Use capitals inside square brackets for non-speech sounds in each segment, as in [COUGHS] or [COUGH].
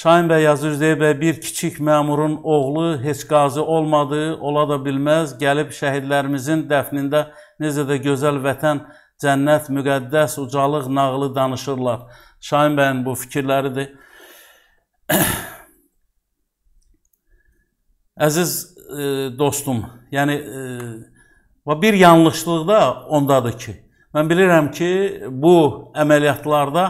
Şahin bəy yazır, Üzeyir bəy, bir kiçik məmurun oğlu heç qazi olmadı, ola da bilməz, gəlib şəhidlərimizin dəfnində necə də gözəl vətən, cənnət, müqəddəs, ucalıq nağılı danışırlar. Şahin bəyin bu fikirləridir. [CLEARS THROAT] Əziz e, dostum, yəni e, bir yanlışlıq da ondadır ki, mən bilirəm ki, bu əməliyyatlarda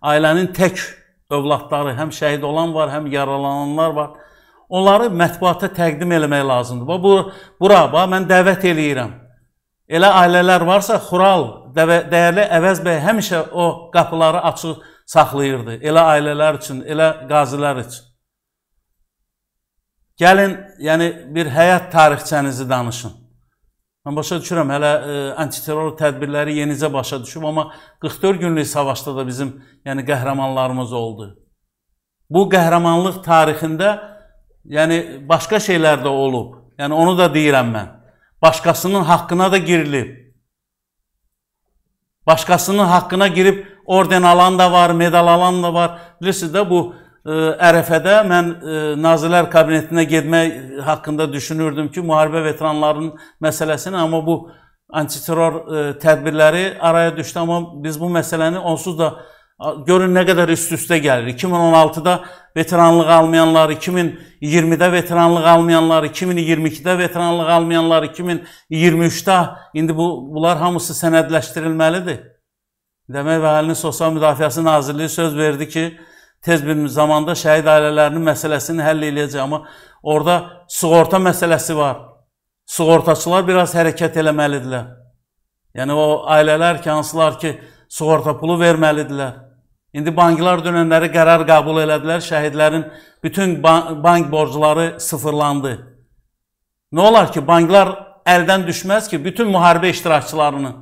ailənin tək övladları, həm şəhid olan var, həm yaralananlar var. Onları mətbuata təqdim eləmək lazımdır. Bax, bu, bura, bax, mən dəvət eləyirəm. Elə ailələr varsa, Xural, dəvə, dəyərli Əvəz bəy həmişə o qapıları açıq saxlayırdı. Elə ailələr üçün, elə qazilər üçün. Gəlin, yəni bir həyat tarixçənizi danışın. Mən başa düşürəm, hələ ə, e, antiterror tədbirləri yenicə başa düşüb, amma 44 günlük savaşda da bizim yəni qəhrəmanlarımız oldu. Bu qəhrəmanlıq tarixində yəni başqa şeylər də olub. Yəni onu da deyirəm mən. Başqasının haqqına da girilib. Başqasının haqqına girib orden alan da var, medal alan da var. Bilirsiniz də bu Ərəfədə mən e, Nazirlər Kabinetinə getmək haqqında düşünürdüm ki, müharibə veteranlarının məsələsini, amma bu antiterror e, tədbirləri araya düşdü, amma biz bu məsələni onsuz da görün nə qədər üst-üstə gəlir. 2016-da veteranlıq almayanlar, 2020-də veteranlıq almayanlar, 2022-də veteranlıq almayanlar, 2023-də indi bu bunlar hamısı sənədləşdirilməlidir. Demək və Əhalinin Sosial Müdafiəsi Nazirliyi söz verdi ki, tez bir zamanda şəhid ailələrinin məsələsini həll eləyəcəm. Amma orada sığorta məsələsi var. Sığortaçılar biraz hərəkət eləməlidirlər. Yəni o ailələr ki, hansılar ki, sığorta pulu verməlidirlər. İndi banklar dönənləri qərar qəbul elədilər. Şəhidlərin bütün bank borcları sıfırlandı. Nə olar ki, banklar əldən düşməz ki, bütün müharibə iştirakçılarının,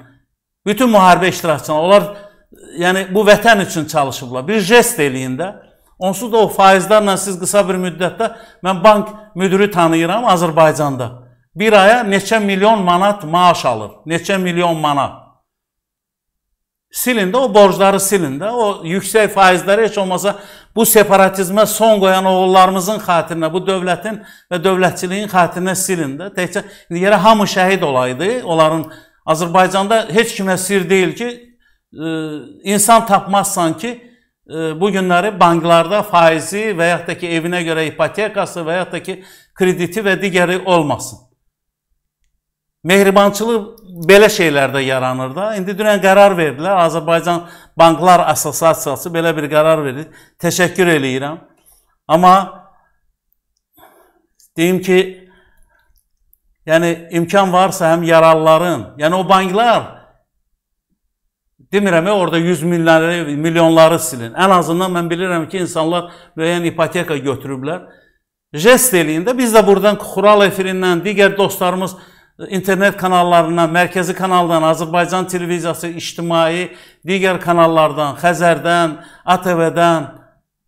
bütün müharibə iştirakçılarının, onlar yəni bu vətən üçün çalışıblar. Bir jest eləyin də. Onsuz da o faizlərlə siz qısa bir müddətdə mən bank müdiri tanıyıram Azərbaycanda. Bir aya neçə milyon manat maaş alır. Neçə milyon manat. Silin də o borcları silin də. O yüksək faizləri heç olmasa bu separatizmə son qoyan oğullarımızın xatirinə, bu dövlətin və dövlətçiliyin xatirinə silin də. Təkcə indi yerə hamı şəhid olaydı. Onların Azərbaycanda heç kimə sir deyil ki, insan tapmazsan ki, bu günləri banklarda faizi və yaxud da ki, evinə görə ipotekası və yaxud da ki, krediti və digəri olmasın. Mehribançılıq belə şeylərdə yaranır da. İndi dünən qərar verdilər. Azərbaycan Banklar Assosiasiyası belə bir qərar verdi. Təşəkkür eləyirəm. Amma deyim ki, yəni imkan varsa həm yararların, yəni o banklar Demirəm, orada yüz minləri, milyonları silin. Ən azından mən bilirəm ki, insanlar müəyyən ipoteka götürüblər. Jest eləyin də biz də buradan Xural efirindən, digər dostlarımız e, internet kanallarından, mərkəzi kanaldan, Azərbaycan televiziyası, ictimai, digər kanallardan, Xəzərdən, ATV-dən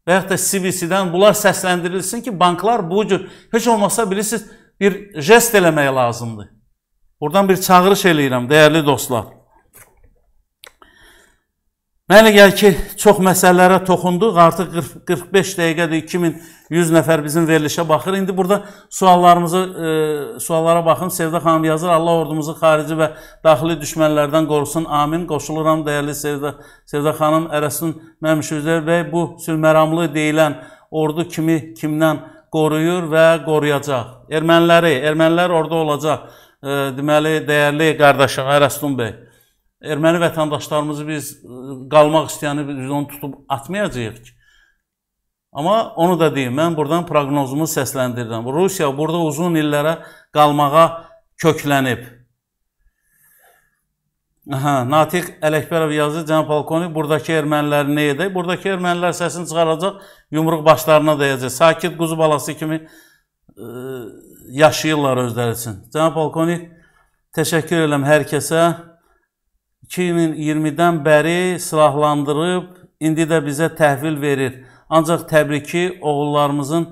və yaxud da CBC-dən bunlar səsləndirilsin ki, banklar bu cür heç olmasa bilirsiniz bir jest eləmək lazımdır. Buradan bir çağırış eləyirəm dəyərli dostlar. Mənə gəlir ki, çox məsələlərə toxunduq. Artıq 40, 45 dəqiqədir 2100 nəfər bizim verilişə baxır. İndi burada suallarımızı e, suallara baxım. Sevda xanım yazır: "Allah ordumuzu xarici və daxili düşmənlərdən qorusun. Amin." Qoşuluram dəyərli Sevda Sevda xanım Ərəsin Məmşüzər bəy bu sülməramlı deyilən ordu kimi kimdən qoruyur və qoruyacaq. Erməniləri, ermənilər orada olacaq. E, deməli, dəyərli qardaşım Ərəstun bəy erməni vətəndaşlarımızı biz qalmaq istəyəni biz onu tutub atmayacağıq ki. Amma onu da deyim, mən buradan proqnozumu səsləndirirəm. Rusiya burada uzun illərə qalmağa köklənib. Aha, Natiq Ələkbərov yazır, cənab polkovnik, buradakı ermənilər nə edək? Buradakı ermənilər səsini çıxaracaq, yumruq başlarına dəyəcək. Sakit quzu balası kimi ə, yaşayırlar özləri üçün. Cənab polkovnik, təşəkkür edirəm hər kəsə. 2020-dən bəri silahlandırıb, indi də bizə təhvil verir. Ancaq təbii ki, oğullarımızın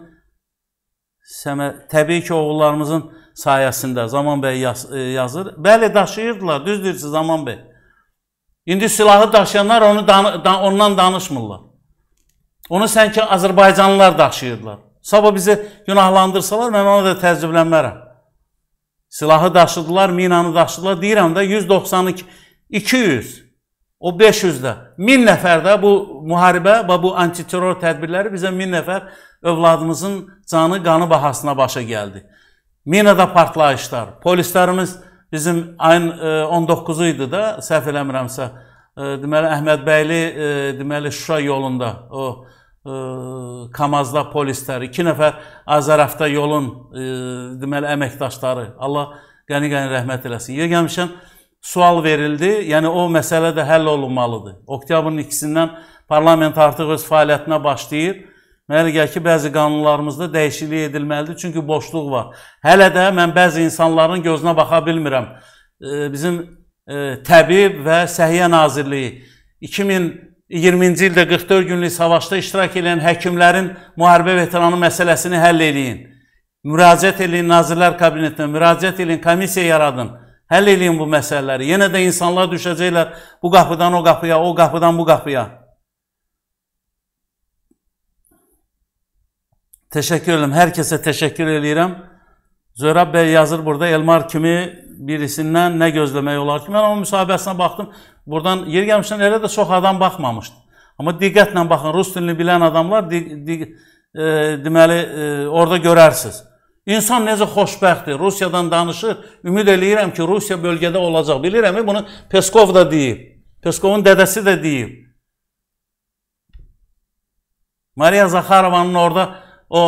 təbii ki, oğullarımızın sayəsində Zaman bəy yaz, e, yazır. Bəli, daşıyırdılar, düzdür siz Zaman bəy. İndi silahı daşıyanlar onu dan dan ondan danışmırlar. Onu sanki Azərbaycanlılar daşıyırdılar. Sabah bizi günahlandırsalar, mən ona da təəccüblənmərəm. Silahı daşıdılar, minanı daşıdılar. Deyirəm də 192 200, o 500-də, 1000 nəfər də bu müharibə və bu antiterror tədbirləri bizə 1000 nəfər övladımızın canı, qanı bahasına başa gəldi. Minada partlayışlar, polislərimiz bizim ayın 19-u e, idi də, səhv eləmirəmsə, e, deməli Əhmədbəyli e, deməli Şuşa yolunda o ə, Kamazda polislər, 2 nəfər Azərafda yolun ə, deməli əməkdaşları. Allah qəni-qəni rəhmət eləsin. Yerə gəlmişəm sual verildi. Yəni o məsələ də həll olunmalıdır. Oktyabrın 2-sindən parlament artıq öz fəaliyyətinə başlayır. Mənə gəlir ki, bəzi qanunlarımızda dəyişiklik edilməlidir, çünki boşluq var. Hələ də mən bəzi insanların gözünə baxa bilmirəm. Bizim e, Təbib və Səhiyyə Nazirliyi 2020-ci ildə 44 günlük savaşda iştirak edən həkimlərin müharibə veteranı məsələsini həll eləyin. Müraciət eləyin Nazirlər Kabinetinə, müraciət eləyin, komissiya yaradın. Həll eləyin bu məsələləri. Yenə də insanlar düşəcəklər bu qapıdan o qapıya, o qapıdan bu qapıya. Təşəkkür edirəm. Hər kəsə təşəkkür edirəm. Zöhrab bəy yazır burada Elmar kimi birisindən nə gözləmək olar ki? Mən onun müsahibəsinə baxdım. Buradan yer gəlmişdən elə də çox adam baxmamışdı. Amma diqqətlə baxın, rus dilini bilən adamlar di, di, e, deməli e, orada görərsiniz. İnsan necə xoşbəxtdir. Rusiyadan danışır. Ümid eləyirəm ki, Rusiya bölgədə olacaq. Bilirəm, e, bunu Peskov da deyib. Peskovun dədəsi də deyib. Maria Zakharovanın orada o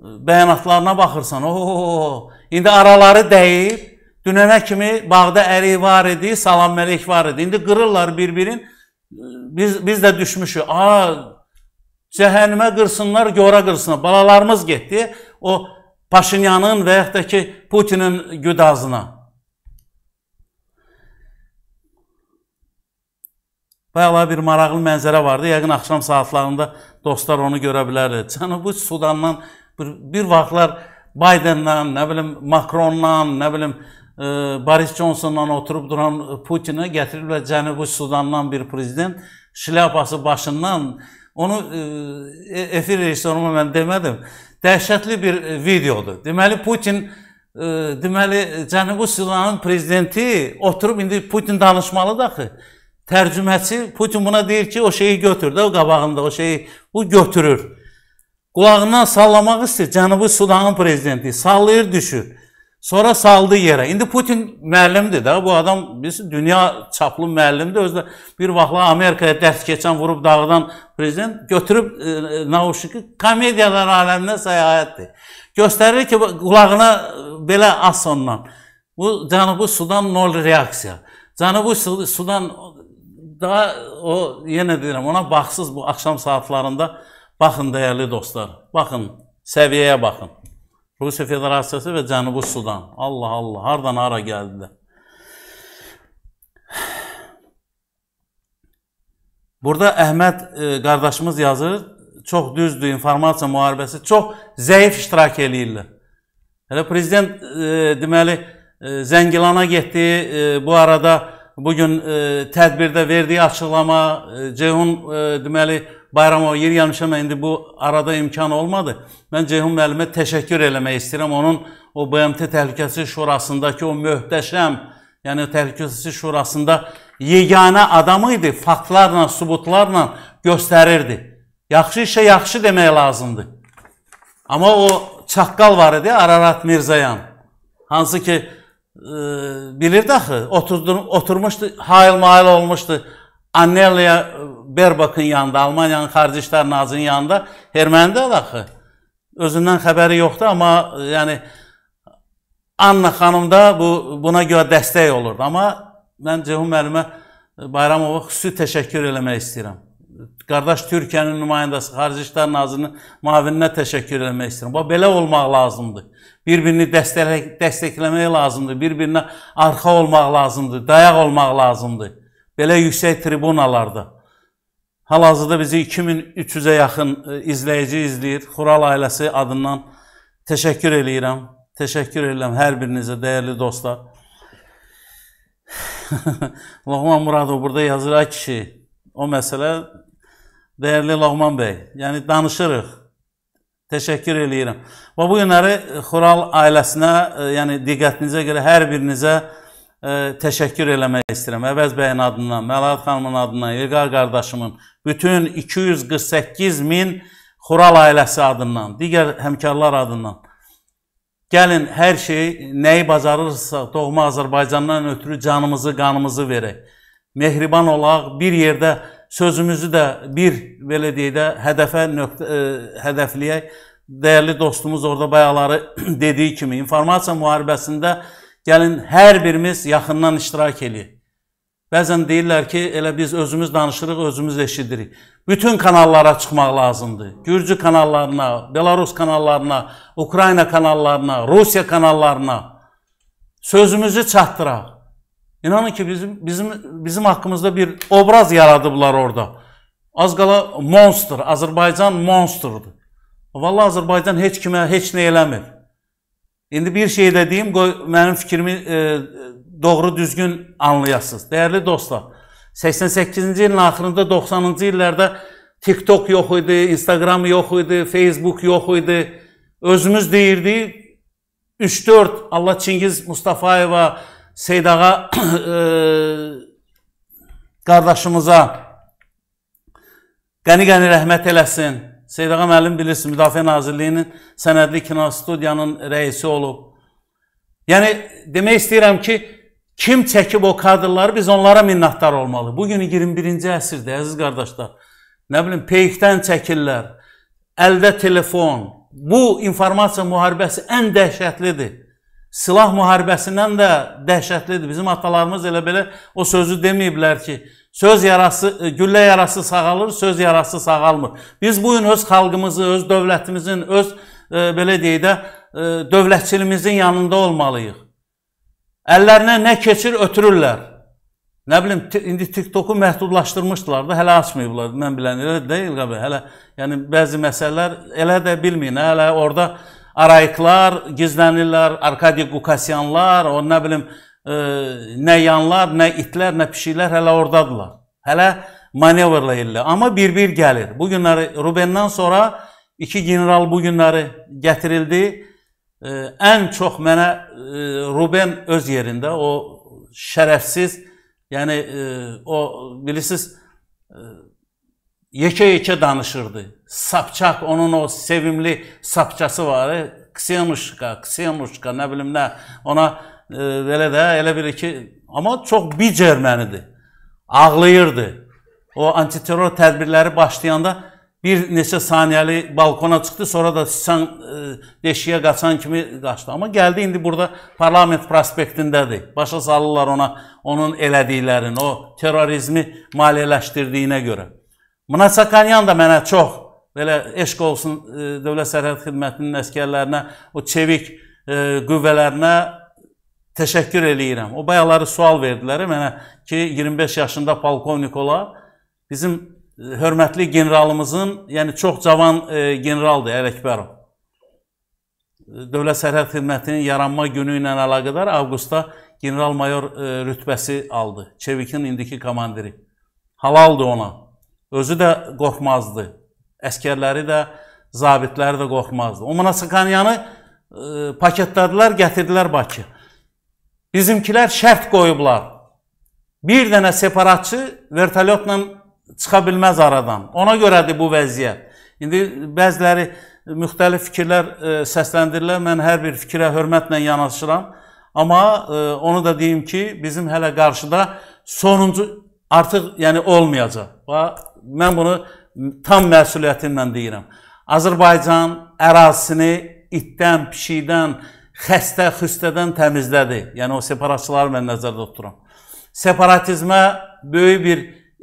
e, bəyanatlarına baxırsan. O, indi araları dəyib. Dünənə kimi bağda əri var idi, salam mələk var idi. İndi qırırlar bir-birin. Biz biz də düşmüşük. A cəhənnəmə qırsınlar, gora qırsınlar. Balalarımız getdi. O Paşinyanın və yaxud da ki, Putinin güdazına. Bayaqlar bir maraqlı mənzərə vardı. Yəqin axşam saatlarında dostlar onu görə bilərdi. Cənubi Sudandan bir, bir vaxtlar Biden'dan, nə bilim Macrondan, nə bilim e, Boris Johnsondan oturub duran Putinə gətiriblər Cənubi Sudandan bir prezident şlyapası başından onu e, e efir rejissoruma mən demədim dəhşətli bir e, videodur. Deməli Putin e, deməli Cənubi Sudanın prezidenti oturub indi Putin danışmalıdır axı. Tərcüməçi Putin buna deyir ki, o şeyi götür də o qabağında o şeyi bu götürür. Qulağından sallamaq istəyir Cənubi Sudanın prezidenti. Sallayır düşür. Sonra saldı yerə. İndi Putin müəllimdir də. Bu adam biz dünya çaplı müəllimdir. Özü bir vaxtlar Amerikaya dərs keçən vurub dağıdan prezident götürüb e, e naushiki komediyalar aləminə səyahətdir. Göstərir ki, qulağına e, belə asondan. Bu Cənubi Sudan nol reaksiya. Cənubi Sudan daha o yenə deyirəm, ona baxsız bu axşam saatlarında baxın dəyərli dostlar. Baxın, səviyyəyə baxın. Rusiya Federasiyası və Cənubi Sudan. Allah Allah, hardan hara gəldilər? Burada Əhməd e, qardaşımız yazır, çox düzdür, informasiya müharibəsi çox zəif iştirak eləyirlər. Elə prezident e, deməli e, Zəngilana getdi, e, bu arada bu gün e, tədbirdə verdiyi açıqlama e, Ceyhun e, deməli Bayramov yer gəlmişəm, indi bu arada imkan olmadı. Mən Ceyhun müəllimə təşəkkür eləmək istəyirəm. Onun o BMT Təhlükəsizlik Şurasındakı o möhtəşəm, yəni Təhlükəsizlik Şurasında yeganə adamı idi. Faktlarla, sübutlarla göstərirdi. Yaxşı işə yaxşı demək lazımdır. Amma o çaqqal var idi, Ararat Mirzayan. Hansı ki, e, bilirdi axı, oturdu, oturmuşdu, hayl-mayl olmuşdu. Anneliya Berbakın yanında, Almaniyanın Xarici İşlər Nazirinin yanında erməni də axı. Özündən xəbəri yoxdur, amma e, yəni Anna xanım da bu buna görə dəstək olurdu. Amma mən Cəhun müəllimə e, Bayramova xüsusi təşəkkür eləmək istəyirəm. Qardaş Türkiyənin nümayəndəsi Xarici İşlər Nazirinin müavininə təşəkkür eləmək istəyirəm. Bax belə olmaq lazımdır. Bir-birini dəstək dəstəkləmək lazımdır. Bir-birinə arxa olmaq lazımdır. Dayaq olmaq lazımdır. Belə yüksək tribunalarda Hal-hazırda bizi 2300-ə yaxın e, izləyici izləyir. Xural ailəsi adından təşəkkür eləyirəm. Təşəkkür edirəm hər birinizə, dəyərli dostlar. [LAUGHS] Loğman Muradov burada yazır, ay kişi, o məsələ dəyərli Loğman bəy. Yəni danışırıq. Təşəkkür eləyirəm. Və bu günləri Xural ailəsinə, e, yəni diqqətinizə görə hər birinizə təşəkkür ə, təşəkkür eləmək istəyirəm. Əvəz bəyin adından, Məlahət xanımın adından, İlqar qardaşımın, bütün 248 min Xural ailəsi adından, digər həmkarlar adından. Gəlin, hər şey, nəyi bacarırsa, doğma Azərbaycandan ötürü canımızı, qanımızı verək. Mehriban olaq, bir yerdə sözümüzü də bir, belə deyək də, hədəfə nöqtə, ə, hədəfləyək. Dəyərli dostumuz orada bayaqları [CLEARS THROAT] dediyi kimi, informasiya müharibəsində Gəlin hər birimiz yaxından iştirak eləyək. Bəzən deyirlər ki, elə biz özümüz danışırıq, özümüz eşidirik. Bütün kanallara çıxmaq lazımdır. Gürcü kanallarına, Belarus kanallarına, Ukrayna kanallarına, Rusiya kanallarına sözümüzü çatdıraq. İnanın ki, bizim bizim bizim haqqımızda bir obraz yaradıblar orada. Az qala monster, Azərbaycan monsterdır. Vallahi Azərbaycan heç kimə heç nə eləmir. İndi bir şey də deyim, qoy mənim fikrimi e, doğru düzgün anlayasınız. Dəyərli dostlar, 88-ci ilin axırında 90-cı illərdə TikTok yox idi, Instagram yox idi, Facebook yox idi. Özümüz deyirdik 3-4 Allah Çingiz Mustafayeva, Seyid ağa [COUGHS] e, qardaşımıza qəni-qəni rəhmət eləsin. Seydağa müəllim bilirsiniz, Müdafiə Nazirliyinin sənədli kinostudiyanın rəisi olub. Yəni, demək istəyirəm ki, kim çəkib o kadrları, biz onlara minnatdar olmalı. Bugün 21-ci əsrdə, əziz qardaşlar, nə bilim, peyikdən çəkirlər, əldə telefon. Bu informasiya müharibəsi ən dəhşətlidir. Silah müharibəsindən də dəhşətlidir. Bizim atalarımız elə belə o sözü deməyiblər ki, Söz yarası, e, güllə yarası sağalır, söz yarası sağalmır. Biz bu gün öz xalqımızı, öz dövlətimizin, öz e, belə deyək də e, dövlətçilimizin yanında olmalıyıq. Əllərinə nə keçir ötürürlər. Nə bilim, indi TikTok-u məhdudlaşdırmışdılar da, hələ açmayıblar. Mən bilən elə deyil qəbi. Hələ yəni bəzi məsələlər elə də bilməyin. Hələ orada arayıqlar, gizlənirlər, Arkadi Qukasyanlar, o nə bilim, e, nə yanlar, nə itlər, nə pişiklər hələ ordadılar. Hələ manevrla eləyirlər. Amma bir-bir gəlir. Bu günləri Rubendan sonra iki general bu günləri gətirildi. E, ən çox mənə e, Ruben öz yerində o şərəfsiz, yəni e, o bilirsiniz e, yekə-yekə danışırdı. Sapçaq, onun o sevimli sapçası var, e, Ksiyamuşka, Ksiyamuşka, nə bilim nə, ona belə də elə bir ki, amma çox bicermənidir. Ağlayırdı. O antiterror tədbirləri başlayanda bir neçə saniyəli balkona çıxdı, sonra da siçan e, deşiyə qaçan kimi qaçdı. Amma gəldi indi burada Parlament prospektindədir. Başa salırlar ona onun elədiklərini, o terrorizmi maliyyələşdirdiyinə görə. Mnaçakanyan da mənə çox belə eşq olsun e, Dövlət Sərhəd Xidmətinin əskərlərinə, o çevik e, qüvvələrinə Təşəkkür eləyirəm. O bayaları sual verdilər mənə ki, 25 yaşında polkovnik ola. Bizim e, hörmətli generalımızın, yəni çox cavan e, generaldır Ələkbərov. E, Dövlət Sərhəd Xidmətinin yaranma günü ilə əlaqədar avqustda general-mayor e, rütbəsi aldı. Çevikin indiki komandiri. Halaldı ona. Özü də qorxmazdı. Əskərləri də, zabitləri də qorxmazdı. O Manasakanyanı e, paketlərdilər, gətirdilər Bakı. Bizimkilər şərt qoyublar. Bir dənə separatçı vertolyotla çıxa bilməz aradan. Ona görədir bu vəziyyət. İndi bəziləri müxtəlif fikirlər ə, e, səsləndirirlər. Mən hər bir fikrə hörmətlə yanaşıram. Amma ə, e, onu da deyim ki, bizim hələ qarşıda sonuncu artıq yəni olmayacaq. Və mən bunu tam məsuliyyətimlə deyirəm. Azərbaycan ərazisini itdən, pişikdən, xəstə xüstədən təmizlədi. Yəni o separatçıları mən nəzərdə tuturam. Separatizmə böyük bir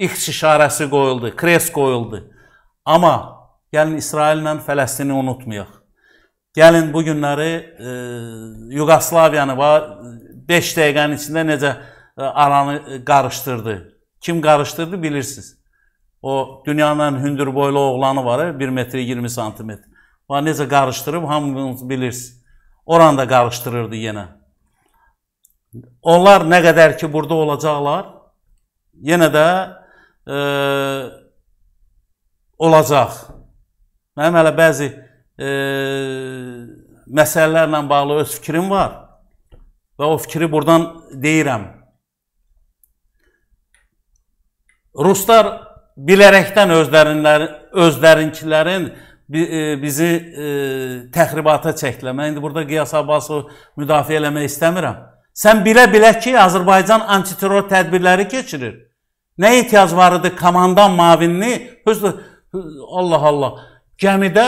X işarəsi qoyuldu, kres qoyuldu. Amma gəlin İsraillə Fələstini unutmayaq. Gəlin bu günləri e, Yuqoslaviyanı va 5 dəqiqənin içində necə e, aranı qarışdırdı. Kim qarışdırdı bilirsiniz. O dünyanın hündür boylu oğlanı var, 1 metr 20 sm. Va necə qarışdırıb hamınız bilirsiniz. Oranı da qarışdırırdı yenə. Onlar nə qədər ki burada olacaqlar, yenə də e, olacaq. Mənim hələ bəzi e, məsələlərlə bağlı öz fikrim var və o fikri burdan deyirəm. Ruslar bilərəkdən özlərinlərin özlərinkilərin E, bizi e, təxribata çəkləmə. İndi burada Qiyas Abbasov müdafiə eləmək istəmirəm. Sən bilə-bilə ki, Azərbaycan antiterror tədbirləri keçirir. Nə ehtiyac var idi komandan mavinini? Hüsnü Allah Allah. Gəmidə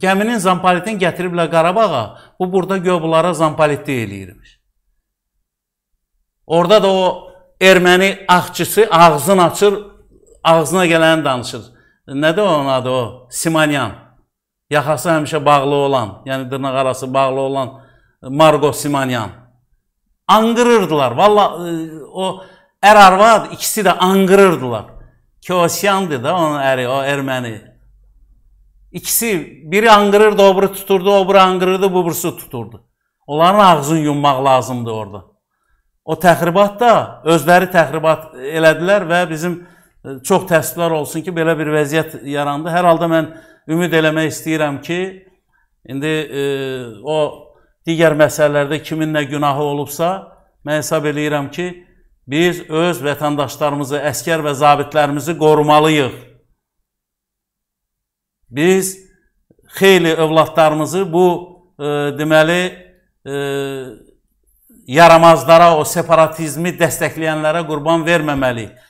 gəminin zampolitini gətiriblər Qarabağa. Bu burada göblara zampolitlik eləyirmiş. Orada da o erməni ağçısı ağzını açır, ağzına gələni danışır nədir onun adı o? Simanyan. Yaxası həmişə bağlı olan, yəni dırnaq arası bağlı olan Margo Simanyan. Anqırırdılar. Valla e, o ər arvad ikisi də anqırırdılar. Kosyandı da onun əri, o erməni. İkisi biri anqırırdı, obru tuturdu, obru anqırırdı, bubursu tuturdu. Onların ağzını yummaq lazımdı orada. O təxribat da özləri təxribat elədilər və bizim çox təəssüflər olsun ki, belə bir vəziyyət yarandı. Hər halda mən ümid eləmək istəyirəm ki, indi e, o digər məsələlərdə kimin nə günahı olubsa, mən hesab eləyirəm ki, biz öz vətəndaşlarımızı, əskər və zabitlərimizi qorumalıyıq. Biz xeyli övladlarımızı bu e, deməli e, yaramazlara, o separatizmi dəstəkləyənlərə qurban verməməliyik.